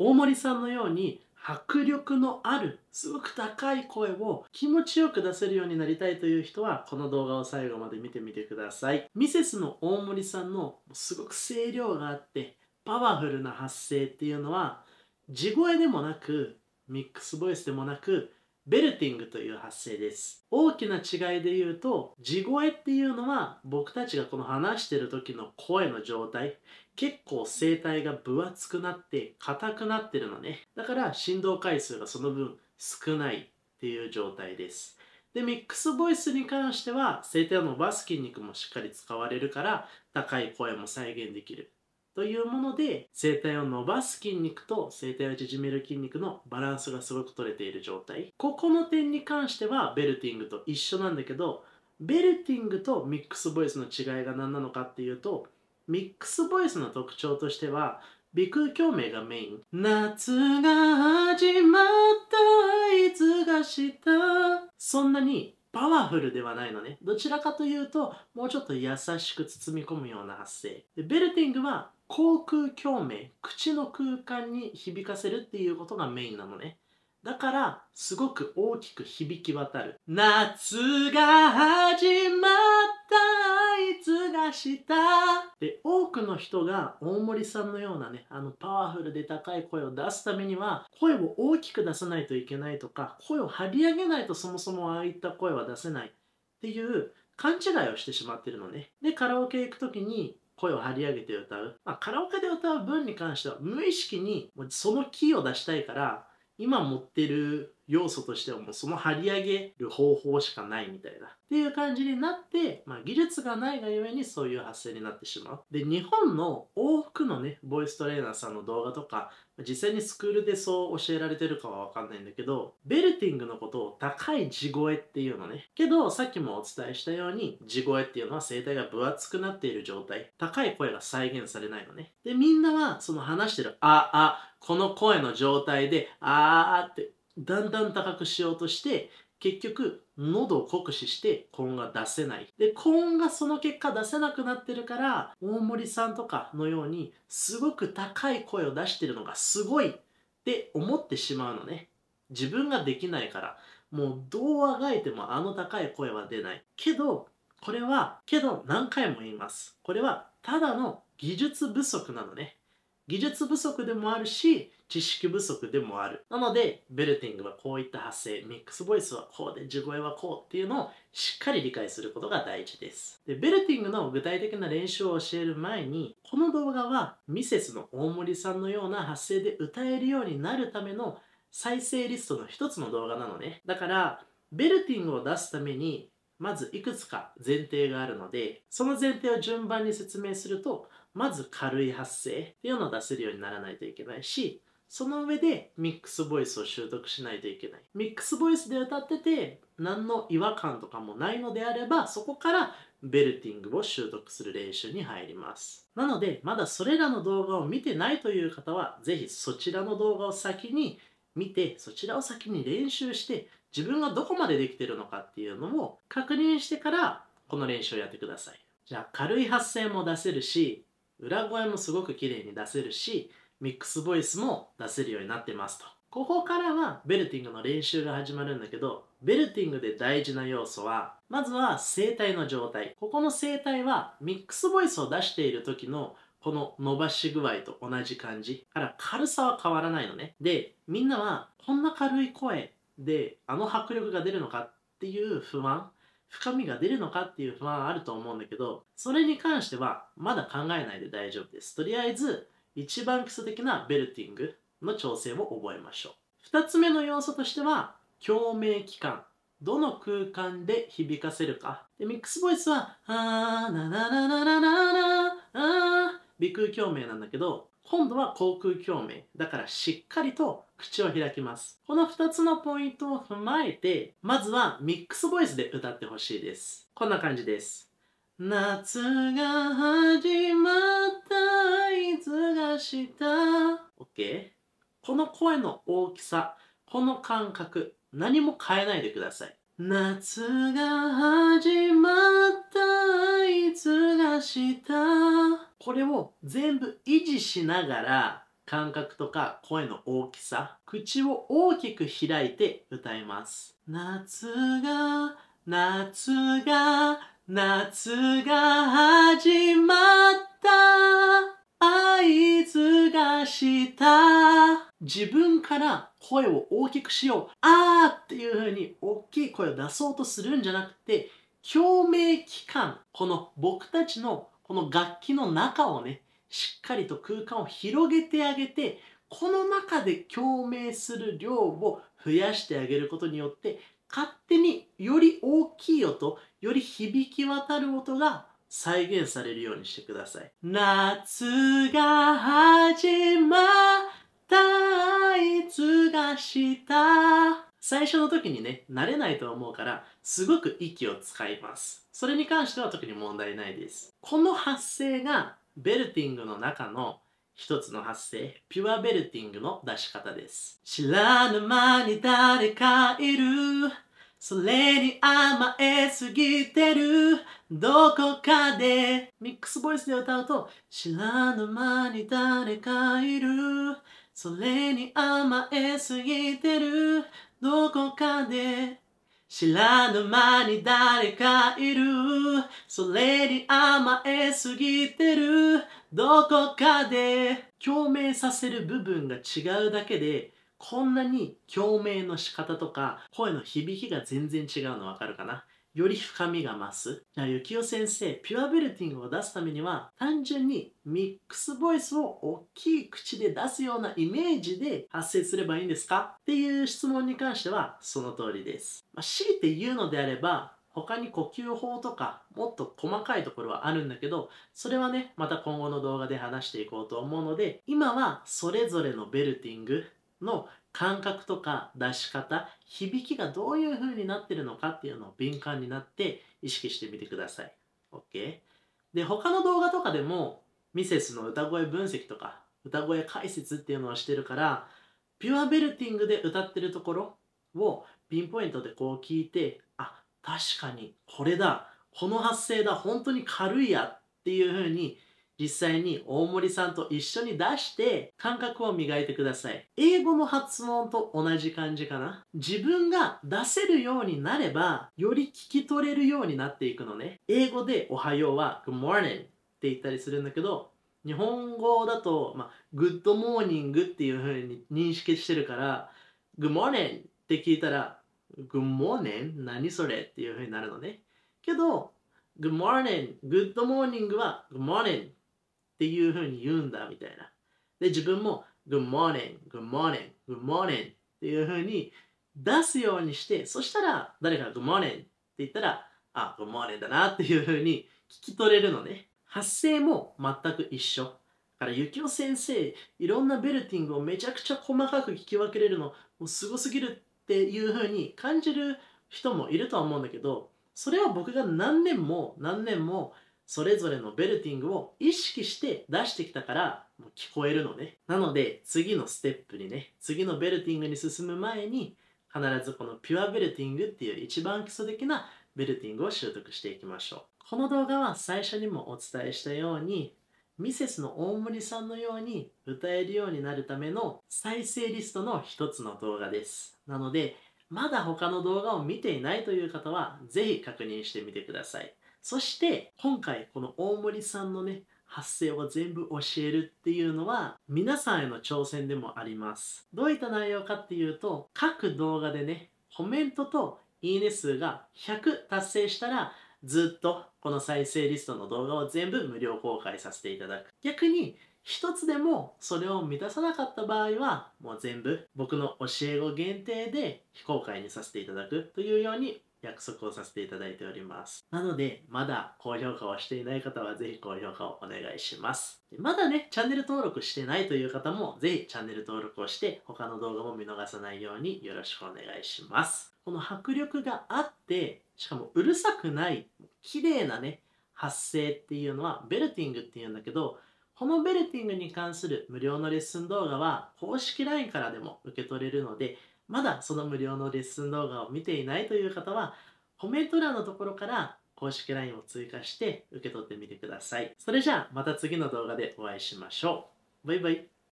大森さんのように迫力のあるすごく高い声を気持ちよく出せるようになりたいという人はこの動画を最後まで見てみてくださいミセスの大森さんのすごく声量があってパワフルな発声っていうのは地声でもなくミックスボイスでもなくベルティングという発声です大きな違いで言うと地声っていうのは僕たちがこの話してる時の声の状態結構声帯が分厚くなって硬くなってるのね。だから振動回数がその分少ないっていう状態です。で、ミックスボイスに関しては声帯を伸ばす筋肉もしっかり使われるから高い声も再現できる。というもので声帯を伸ばす筋肉と声帯を縮める筋肉のバランスがすごく取れている状態ここの点に関してはベルティングと一緒なんだけどベルティングとミックスボイスの違いが何なのかっていうとミックスボイスの特徴としては、鼻腔共鳴がメイン。夏が始まったいつがした。そんなにパワフルではないのね。どちらかというと、もうちょっと優しく包み込むような発声。でベルティングは口腔共鳴、口の空間に響かせるっていうことがメインなのね。だから、すごく大きく響き渡る。夏が始まったあいつがしたで、多くの人が大森さんのようなね、あのパワフルで高い声を出すためには、声を大きく出さないといけないとか、声を張り上げないとそもそもああいった声は出せないっていう勘違いをしてしまってるのね。で、カラオケ行く時に、声を張り上げて歌う。まあ、カラオケで歌う分に関しては無意識にそのキーを出したいから今持ってる要素としてはもうその張り上げる方法しかないみたいな。っていう感じになって、まあ、技術がないがゆえにそういう発生になってしまう。で、日本の往復のね、ボイストレーナーさんの動画とか、実際にスクールでそう教えられてるかはわかんないんだけど、ベルティングのことを高い地声っていうのね。けど、さっきもお伝えしたように、地声っていうのは声帯が分厚くなっている状態。高い声が再現されないのね。で、みんなはその話してる、あ、あ、この声の状態で、あーってだんだん高くしようとして結局喉を酷使して高音が出せないで高音がその結果出せなくなってるから大森さんとかのようにすごく高い声を出してるのがすごいって思ってしまうのね自分ができないからもうどうあがいてもあの高い声は出ないけどこれはけど何回も言いますこれはただの技術不足なのね技術不足でもあるし、知識不足でもある。なので、ベルティングはこういった発声、ミックスボイスはこうで、地声はこうっていうのをしっかり理解することが大事です。で、ベルティングの具体的な練習を教える前に、この動画はミセスの大森さんのような発声で歌えるようになるための再生リストの一つの動画なのね。だから、ベルティングを出すためにまずいくつか前提があるので、その前提を順番に説明すると、まず軽い発声っていうのを出せるようにならないといけないし、その上でミックスボイスを習得しないといけない。ミックスボイスで歌ってて何の違和感とかもないのであれば、そこからベルティングを習得する練習に入ります。なので、まだそれらの動画を見てないという方は、ぜひそちらの動画を先に見てそちらを先に練習して自分がどこまでできてるのかっていうのを確認してからこの練習をやってくださいじゃあ軽い発声も出せるし裏声もすごく綺麗に出せるしミックスボイスも出せるようになってますとここからはベルティングの練習が始まるんだけどベルティングで大事な要素はまずは声帯の状態ここの声帯はミックスボイスを出している時のこの伸ばし具合と同じ感じ。から軽さは変わらないのね。で、みんなはこんな軽い声であの迫力が出るのかっていう不安、深みが出るのかっていう不安あると思うんだけど、それに関してはまだ考えないで大丈夫です。とりあえず、一番基礎的なベルティングの調整を覚えましょう。二つ目の要素としては、共鳴器官。どの空間で響かせるか。で、ミックスボイスは、あーなななななななあー鼻腔共鳴なんだけど、今度は口腔共鳴。だからしっかりと口を開きます。この2つのポイントを踏まえて、まずはミックスボイスで歌ってほしいです。こんな感じです。夏が始まったいつがした OK この声の大きさこの感覚何も変えないでください夏が始まったあいつがしたこれを全部維持しながら感覚とか声の大きさ口を大きく開いて歌います夏が夏が夏が始まったあいつがした自分から声を大きくしようあーっていう風に大きい声を出そうとするんじゃなくて共鳴期間、この僕たちのこの楽器の中をねしっかりと空間を広げてあげてこの中で共鳴する量を増やしてあげることによって勝手により大きい音より響き渡る音が再現されるようにしてください夏が始またいつがした最初の時にね、慣れないと思うから、すごく息を使います。それに関しては特に問題ないです。この発声が、ベルティングの中の一つの発声、ピュアベルティングの出し方です。知らぬ間に誰かいる。それに甘えすぎてる。どこかで。ミックスボイスで歌うと、知らぬ間に誰かいる。それに甘えすぎてるどこかで知らぬ間に誰かいるそれに甘えすぎてるどこかで共鳴させる部分が違うだけでこんなに共鳴の仕方とか声の響きが全然違うのわかるかなより深みが増す。じゃあ、ゆきお先生、ピュアベルティングを出すためには、単純にミックスボイスを大きい口で出すようなイメージで発声すればいいんですかっていう質問に関しては、その通りです。まあ、強いて言うのであれば、他に呼吸法とかもっと細かいところはあるんだけどそれはねまた今後の動画で話していこうと思うので今はそれぞれのベルティングの感覚とか出し方響きがどういう風になってるのかっていうのを敏感になって意識してみてください OK で他の動画とかでもミセスの歌声分析とか歌声解説っていうのをしてるからピュアベルティングで歌ってるところをピンポイントでこう聞いてあ確かにこれだこの発声だ本当に軽いやっていう風に実際に大森さんと一緒に出して感覚を磨いてください。英語の発音と同じ感じかな。自分が出せるようになれば、より聞き取れるようになっていくのね。英語でおはようは good morning って言ったりするんだけど、日本語だと、まあ、good morning っていう風に認識してるから、good morning って聞いたら、good morning? 何それっていう風になるのね。けど、good morning, good morning は good morning っていうふうに言うんだみたいな。で、自分も Good morning, Good morning, Good morning っていうふうに出すようにして、そしたら誰かが Good morning って言ったら、あ、Good morning だなっていうふうに聞き取れるのね。発声も全く一緒。だから、ゆきお先生、いろんなベルティングをめちゃくちゃ細かく聞き分けれるの、もうすごすぎるっていうふうに感じる人もいるとは思うんだけど、それは僕が何年も何年もそれぞれのベルティングを意識して出してきたからもう聞こえるのねなので次のステップにね次のベルティングに進む前に必ずこのピュアベルティングっていう一番基礎的なベルティングを習得していきましょうこの動画は最初にもお伝えしたようにミセスの大森さんのように歌えるようになるための再生リストの一つの動画ですなのでまだ他の動画を見ていないという方は是非確認してみてくださいそして今回この大森さんのね発声を全部教えるっていうのは皆さんへの挑戦でもありますどういった内容かっていうと各動画でねコメントといいね数が100達成したらずっとこの再生リストの動画を全部無料公開させていただく逆に一つでもそれを満たさなかった場合はもう全部僕の教え子限定で非公開にさせていただくというように約束をさせていただいております。なので、まだ高評価をしていない方はぜひ高評価をお願いします。まだね、チャンネル登録してないという方もぜひチャンネル登録をして他の動画も見逃さないようによろしくお願いします。この迫力があって、しかもうるさくない、綺麗なね、発声っていうのはベルティングっていうんだけど、このベルティングに関する無料のレッスン動画は公式 LINE からでも受け取れるので、まだその無料のレッスン動画を見ていないという方は、コメント欄のところから公式 LINE を追加して受け取ってみてください。それじゃあまた次の動画でお会いしましょう。バイバイ。